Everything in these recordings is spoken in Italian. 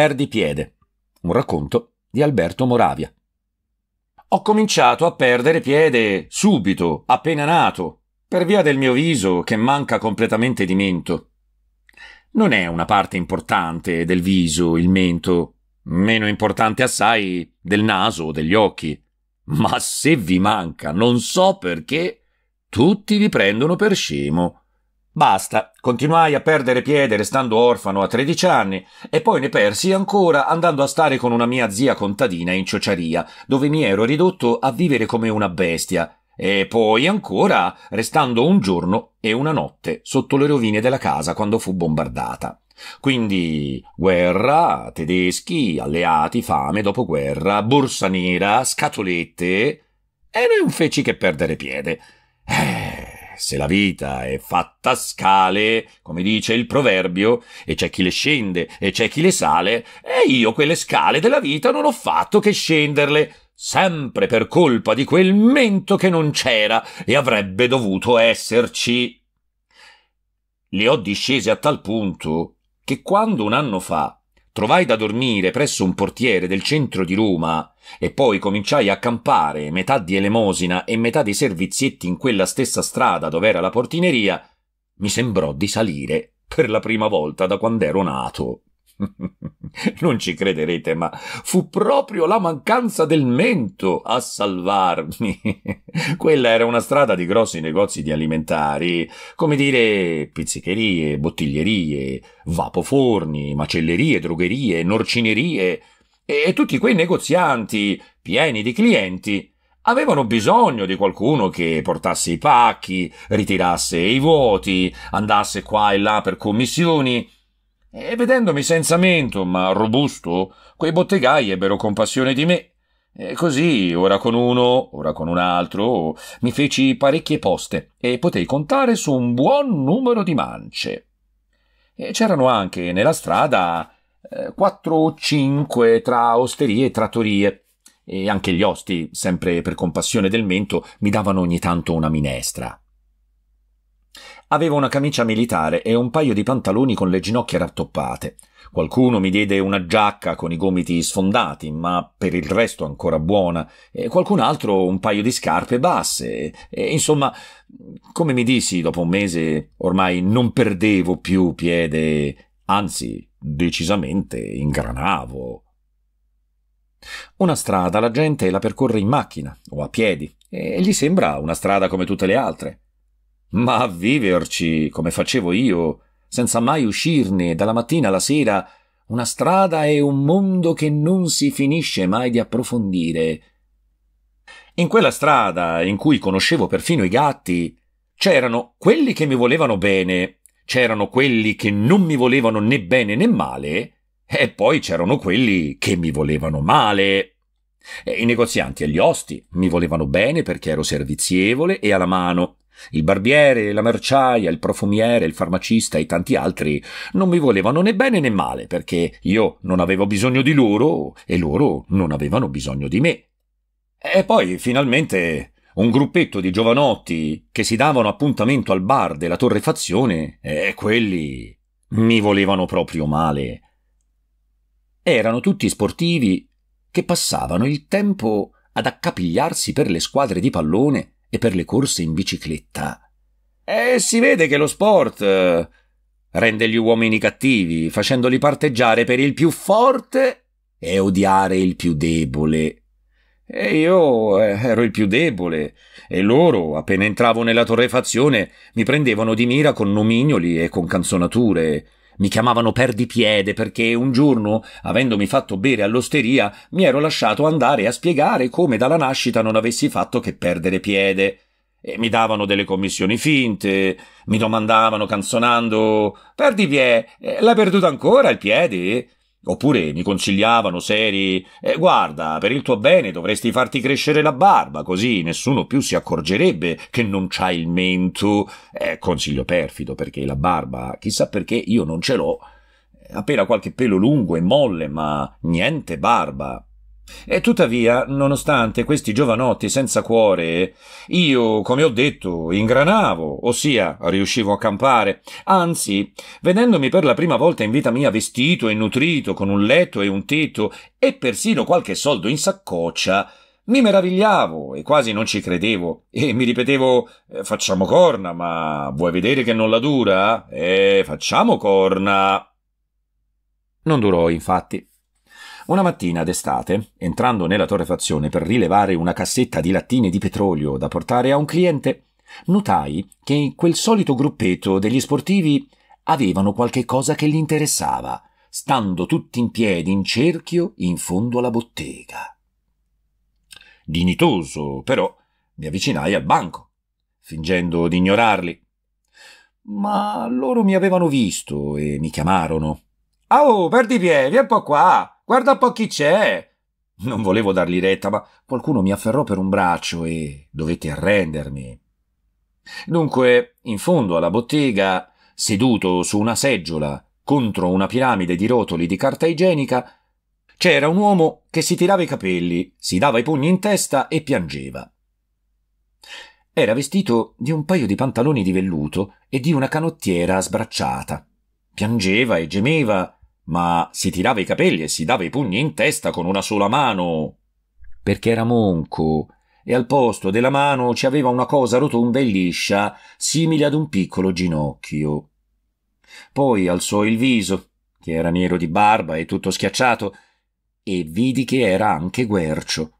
Perdi piede. Un racconto di Alberto Moravia. Ho cominciato a perdere piede subito, appena nato, per via del mio viso che manca completamente di mento. Non è una parte importante del viso il mento, meno importante assai del naso o degli occhi. Ma se vi manca, non so perché, tutti vi prendono per scemo Basta, continuai a perdere piede restando orfano a 13 anni e poi ne persi ancora andando a stare con una mia zia contadina in ciociaria, dove mi ero ridotto a vivere come una bestia, e poi ancora restando un giorno e una notte sotto le rovine della casa quando fu bombardata. Quindi guerra, tedeschi, alleati, fame, dopoguerra, borsa nera, scatolette e non feci che perdere piede. Eh se la vita è fatta a scale, come dice il proverbio, e c'è chi le scende e c'è chi le sale, e io quelle scale della vita non ho fatto che scenderle, sempre per colpa di quel mento che non c'era e avrebbe dovuto esserci. Le ho discese a tal punto che quando un anno fa trovai da dormire presso un portiere del centro di Roma e poi cominciai a campare metà di elemosina e metà dei servizietti in quella stessa strada dove era la portineria, mi sembrò di salire per la prima volta da quando ero nato. Non ci crederete, ma fu proprio la mancanza del mento a salvarmi. Quella era una strada di grossi negozi di alimentari, come dire pizzicherie, bottiglierie, vapoforni, macellerie, drogherie, norcinerie, e tutti quei negozianti pieni di clienti avevano bisogno di qualcuno che portasse i pacchi, ritirasse i vuoti, andasse qua e là per commissioni, e vedendomi senza mento, ma robusto, quei bottegai ebbero compassione di me. E così, ora con uno, ora con un altro, mi feci parecchie poste e potei contare su un buon numero di mance. E c'erano anche nella strada eh, quattro o cinque tra osterie e trattorie. E anche gli osti, sempre per compassione del mento, mi davano ogni tanto una minestra. Avevo una camicia militare e un paio di pantaloni con le ginocchia rattoppate. Qualcuno mi diede una giacca con i gomiti sfondati, ma per il resto ancora buona, e qualcun altro un paio di scarpe basse. E, insomma, come mi dissi, dopo un mese ormai non perdevo più piede, anzi, decisamente ingranavo. Una strada la gente la percorre in macchina o a piedi, e gli sembra una strada come tutte le altre. Ma a viverci, come facevo io, senza mai uscirne dalla mattina alla sera, una strada e un mondo che non si finisce mai di approfondire. In quella strada, in cui conoscevo perfino i gatti, c'erano quelli che mi volevano bene, c'erano quelli che non mi volevano né bene né male, e poi c'erano quelli che mi volevano male. I negozianti e gli osti mi volevano bene perché ero servizievole e alla mano, il barbiere, la merciaia, il profumiere, il farmacista e tanti altri non mi volevano né bene né male perché io non avevo bisogno di loro e loro non avevano bisogno di me. E poi finalmente un gruppetto di giovanotti che si davano appuntamento al bar della torrefazione e quelli mi volevano proprio male. Erano tutti sportivi che passavano il tempo ad accapigliarsi per le squadre di pallone e per le corse in bicicletta. E eh, si vede che lo sport eh, rende gli uomini cattivi, facendoli parteggiare per il più forte e odiare il più debole. E io eh, ero il più debole, e loro, appena entravo nella torrefazione, mi prendevano di mira con nomignoli e con canzonature. Mi chiamavano perdipiede perché un giorno, avendomi fatto bere all'osteria, mi ero lasciato andare a spiegare come dalla nascita non avessi fatto che perdere piede. E mi davano delle commissioni finte, mi domandavano canzonando Perdi pie, eh, l'hai perduto ancora il piede? Oppure mi consigliavano seri eh, guarda, per il tuo bene dovresti farti crescere la barba, così nessuno più si accorgerebbe che non c'hai il mento. Eh, consiglio perfido, perché la barba, chissà perché io non ce l'ho. Appena qualche pelo lungo e molle, ma niente barba. E tuttavia, nonostante questi giovanotti senza cuore, io, come ho detto, ingranavo, ossia riuscivo a campare. Anzi, vedendomi per la prima volta in vita mia vestito e nutrito, con un letto e un tetto, e persino qualche soldo in saccoccia, mi meravigliavo e quasi non ci credevo e mi ripetevo eh, facciamo corna, ma vuoi vedere che non la dura? Eh, facciamo corna. Non durò, infatti. Una mattina d'estate, entrando nella torrefazione per rilevare una cassetta di lattine di petrolio da portare a un cliente, notai che quel solito gruppetto degli sportivi avevano qualche cosa che li interessava, stando tutti in piedi in cerchio in fondo alla bottega. Dignitoso, però, mi avvicinai al banco, fingendo di ignorarli. Ma loro mi avevano visto e mi chiamarono. Oh, per di pie, vieni un po' qua. Guarda un po' chi c'è! Non volevo dargli retta, ma qualcuno mi afferrò per un braccio e dovetti arrendermi. Dunque, in fondo alla bottega, seduto su una seggiola contro una piramide di rotoli di carta igienica, c'era un uomo che si tirava i capelli, si dava i pugni in testa e piangeva. Era vestito di un paio di pantaloni di velluto e di una canottiera sbracciata. Piangeva e gemeva ma si tirava i capelli e si dava i pugni in testa con una sola mano, perché era monco, e al posto della mano ci aveva una cosa rotonda e liscia, simile ad un piccolo ginocchio. Poi alzò il viso, che era nero di barba e tutto schiacciato, e vidi che era anche guercio.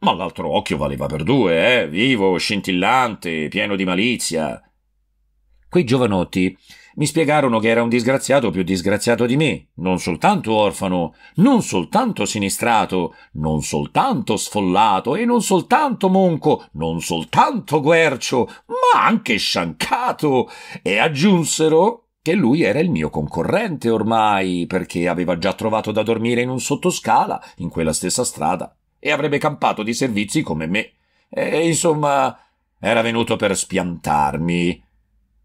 Ma l'altro occhio valeva per due, eh? Vivo, scintillante, pieno di malizia. Quei giovanotti mi spiegarono che era un disgraziato più disgraziato di me, non soltanto orfano, non soltanto sinistrato, non soltanto sfollato e non soltanto monco, non soltanto guercio, ma anche sciancato, e aggiunsero che lui era il mio concorrente ormai, perché aveva già trovato da dormire in un sottoscala, in quella stessa strada, e avrebbe campato di servizi come me. E insomma, era venuto per spiantarmi.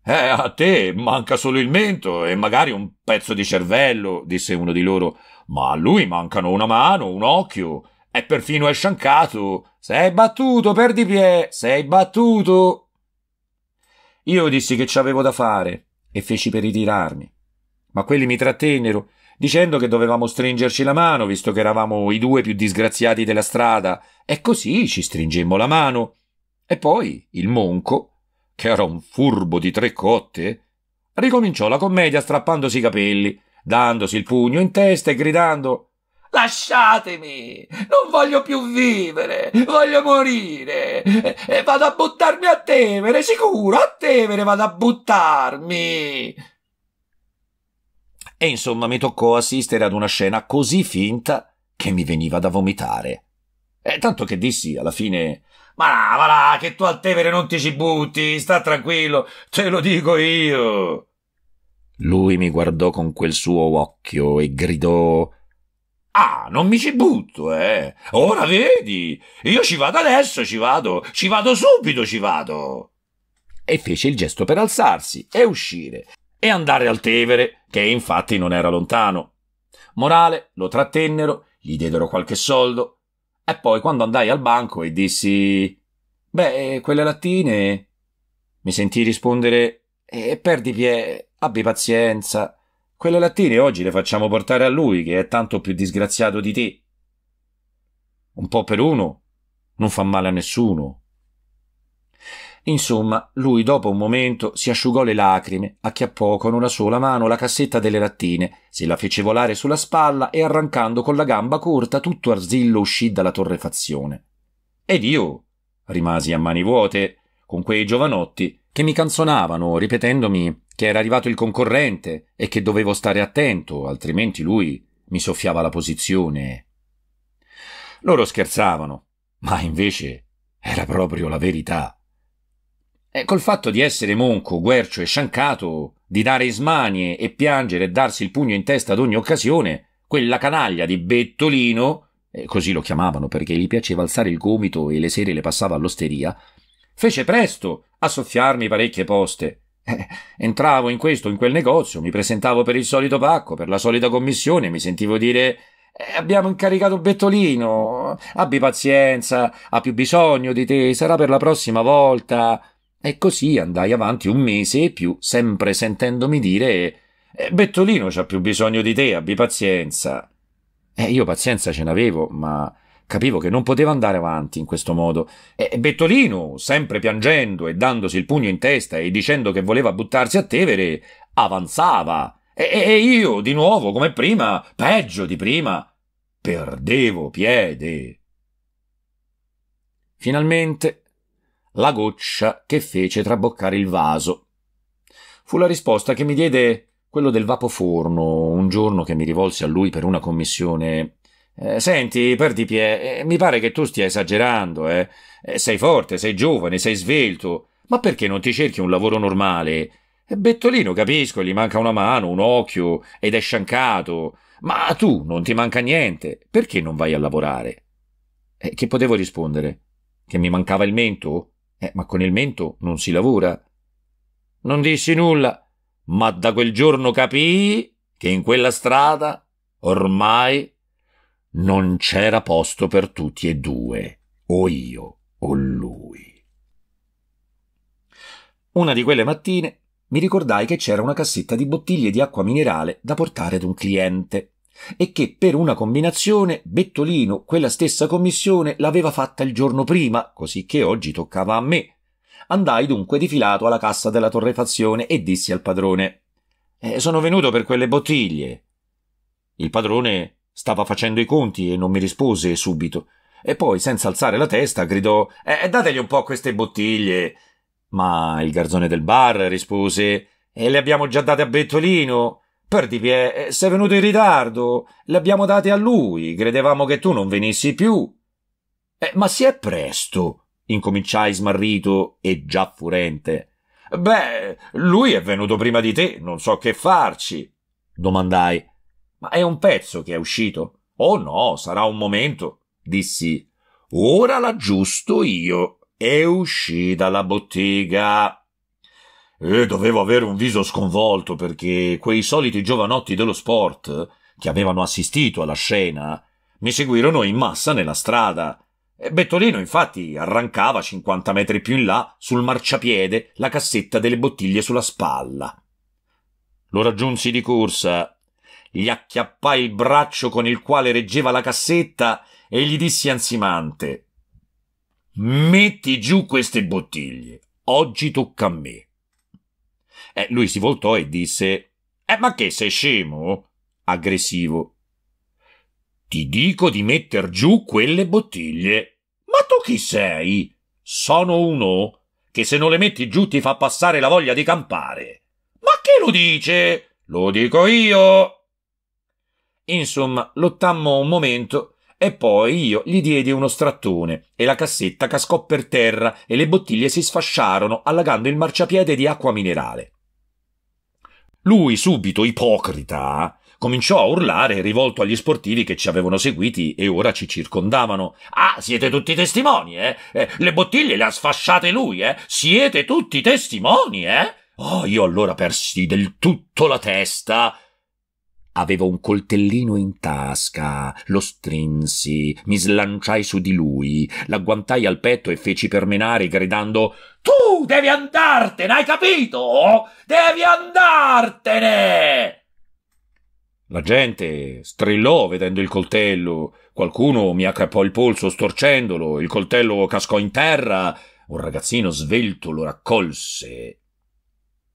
Eh, a te manca solo il mento e magari un pezzo di cervello, disse uno di loro, ma a lui mancano una mano, un occhio, e perfino è sciancato. Sei battuto, perdi pie, sei battuto. Io dissi che ci avevo da fare e feci per ritirarmi, ma quelli mi trattennero dicendo che dovevamo stringerci la mano, visto che eravamo i due più disgraziati della strada, e così ci stringemmo la mano. E poi il monco che era un furbo di tre cotte, ricominciò la commedia strappandosi i capelli, dandosi il pugno in testa e gridando Lasciatemi! Non voglio più vivere! Voglio morire! E, eh, vado a buttarmi a Tevere, sicuro! A Tevere vado a buttarmi! E insomma mi toccò assistere ad una scena così finta che mi veniva da vomitare. Eh, tanto che dissi alla fine, ma là, ma là, che tu al Tevere non ti ci butti, sta tranquillo, te lo dico io. Lui mi guardò con quel suo occhio e gridò, Ah, non mi ci butto, eh. Ora vedi, io ci vado adesso, ci vado, ci vado subito, ci vado. E fece il gesto per alzarsi e uscire e andare al Tevere, che infatti non era lontano. Morale lo trattennero, gli diedero qualche soldo, e poi quando andai al banco e dissi Beh, quelle lattine. Mi sentii rispondere E perdi pie, abbi pazienza. Quelle lattine oggi le facciamo portare a lui, che è tanto più disgraziato di te. Un po' per uno non fa male a nessuno. Insomma, lui dopo un momento si asciugò le lacrime, acchiappò con una sola mano la cassetta delle rattine, se la fece volare sulla spalla e arrancando con la gamba corta tutto arzillo uscì dalla torrefazione. Ed io rimasi a mani vuote con quei giovanotti che mi canzonavano ripetendomi che era arrivato il concorrente e che dovevo stare attento, altrimenti lui mi soffiava la posizione. Loro scherzavano, ma invece era proprio la verità. Eh, col fatto di essere monco, guercio e sciancato, di dare smanie e piangere e darsi il pugno in testa ad ogni occasione, quella canaglia di Bettolino, eh, così lo chiamavano perché gli piaceva alzare il gomito e le sere le passava all'osteria, fece presto a soffiarmi parecchie poste. Eh, entravo in questo o in quel negozio, mi presentavo per il solito pacco, per la solita commissione, mi sentivo dire eh, abbiamo incaricato Bettolino, abbi pazienza, ha più bisogno di te, sarà per la prossima volta. E così andai avanti un mese e più, sempre sentendomi dire eh, Bettolino c'ha più bisogno di te, abbi pazienza. E eh, io pazienza ce n'avevo, ma capivo che non poteva andare avanti in questo modo. E eh, Bettolino, sempre piangendo e dandosi il pugno in testa e dicendo che voleva buttarsi a Tevere, avanzava. E, e io, di nuovo, come prima, peggio di prima, perdevo piede. Finalmente la goccia che fece traboccare il vaso. Fu la risposta che mi diede quello del vapoforno un giorno che mi rivolsi a lui per una commissione. Eh, senti, Perdipie, eh, mi pare che tu stia esagerando, eh. eh. Sei forte, sei giovane, sei svelto. Ma perché non ti cerchi un lavoro normale? Eh, Bettolino, capisco, gli manca una mano, un occhio ed è sciancato. Ma tu non ti manca niente. Perché non vai a lavorare? Eh, che potevo rispondere? Che mi mancava il mento? Eh, ma con il mento non si lavora. Non dissi nulla, ma da quel giorno capii che in quella strada ormai non c'era posto per tutti e due, o io o lui. Una di quelle mattine mi ricordai che c'era una cassetta di bottiglie di acqua minerale da portare ad un cliente e che per una combinazione Bettolino quella stessa commissione l'aveva fatta il giorno prima, così che oggi toccava a me. Andai dunque difilato alla cassa della torrefazione e dissi al padrone eh, Sono venuto per quelle bottiglie. Il padrone stava facendo i conti e non mi rispose subito, e poi, senza alzare la testa, gridò eh, dategli un po' queste bottiglie. Ma il garzone del bar rispose E eh, le abbiamo già date a Bettolino. Perdivie, eh, sei venuto in ritardo. Le abbiamo date a lui. Credevamo che tu non venissi più. Eh, ma si è presto, incominciai smarrito e già furente. Beh, lui è venuto prima di te, non so che farci, domandai. Ma è un pezzo che è uscito? Oh no, sarà un momento, dissi. Ora l'aggiusto io. È uscita la bottega e dovevo avere un viso sconvolto perché quei soliti giovanotti dello sport, che avevano assistito alla scena, mi seguirono in massa nella strada. E Bettolino infatti arrancava 50 metri più in là, sul marciapiede, la cassetta delle bottiglie sulla spalla. Lo raggiunsi di corsa, gli acchiappai il braccio con il quale reggeva la cassetta e gli dissi ansimante Metti giù queste bottiglie, oggi tocca a me. Eh, lui si voltò e disse: Eh, ma che sei scemo? aggressivo. Ti dico di metter giù quelle bottiglie. Ma tu chi sei? Sono uno che se non le metti giù ti fa passare la voglia di campare. Ma che lo dice? Lo dico io. Insomma, lottammo un momento e poi io gli diedi uno strattone e la cassetta cascò per terra e le bottiglie si sfasciarono, allagando il marciapiede di acqua minerale. Lui subito, ipocrita, cominciò a urlare rivolto agli sportivi che ci avevano seguiti e ora ci circondavano. Ah, siete tutti testimoni, eh? eh le bottiglie le ha sfasciate lui, eh? Siete tutti testimoni, eh? Oh, io allora persi del tutto la testa Avevo un coltellino in tasca, lo strinsi, mi slanciai su di lui, l'agguantai al petto e feci per menare gridando Tu devi andartene, hai capito? Devi andartene! La gente strillò vedendo il coltello, qualcuno mi accappò il polso storcendolo, il coltello cascò in terra, un ragazzino svelto lo raccolse.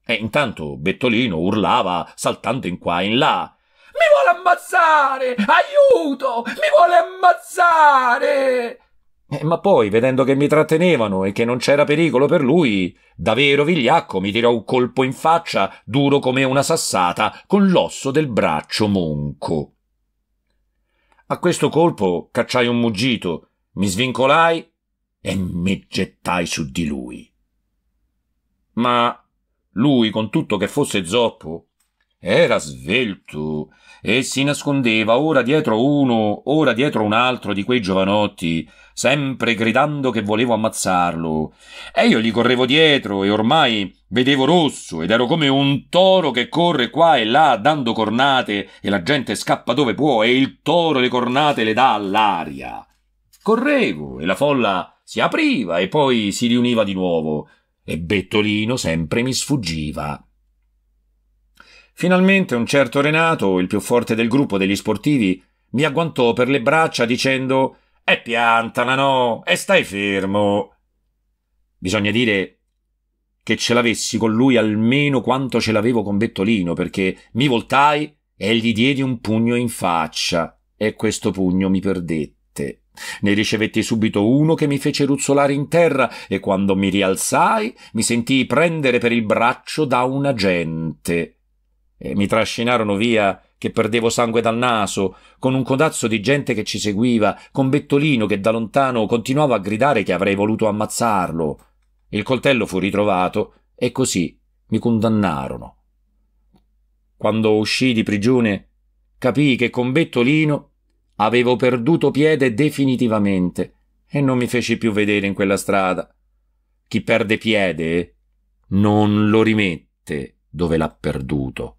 E intanto Bettolino urlava saltando in qua e in là vuole ammazzare! Aiuto! Mi vuole ammazzare! Eh, ma poi, vedendo che mi trattenevano e che non c'era pericolo per lui, da vero vigliacco mi tirò un colpo in faccia, duro come una sassata, con l'osso del braccio monco. A questo colpo cacciai un muggito, mi svincolai e mi gettai su di lui. Ma lui, con tutto che fosse zoppo, era svelto e si nascondeva ora dietro uno, ora dietro un altro di quei giovanotti, sempre gridando che volevo ammazzarlo. E io gli correvo dietro e ormai vedevo rosso ed ero come un toro che corre qua e là dando cornate e la gente scappa dove può e il toro le cornate le dà all'aria. Correvo e la folla si apriva e poi si riuniva di nuovo e Bettolino sempre mi sfuggiva. Finalmente un certo Renato, il più forte del gruppo degli sportivi, mi agguantò per le braccia dicendo «E piantala, no! E stai fermo!» Bisogna dire che ce l'avessi con lui almeno quanto ce l'avevo con Bettolino, perché mi voltai e gli diedi un pugno in faccia, e questo pugno mi perdette. Ne ricevetti subito uno che mi fece ruzzolare in terra, e quando mi rialzai mi sentii prendere per il braccio da un agente. E mi trascinarono via, che perdevo sangue dal naso, con un codazzo di gente che ci seguiva, con Bettolino che da lontano continuava a gridare che avrei voluto ammazzarlo. Il coltello fu ritrovato e così mi condannarono. Quando uscii di prigione, capii che con Bettolino avevo perduto piede definitivamente e non mi feci più vedere in quella strada. Chi perde piede non lo rimette dove l'ha perduto.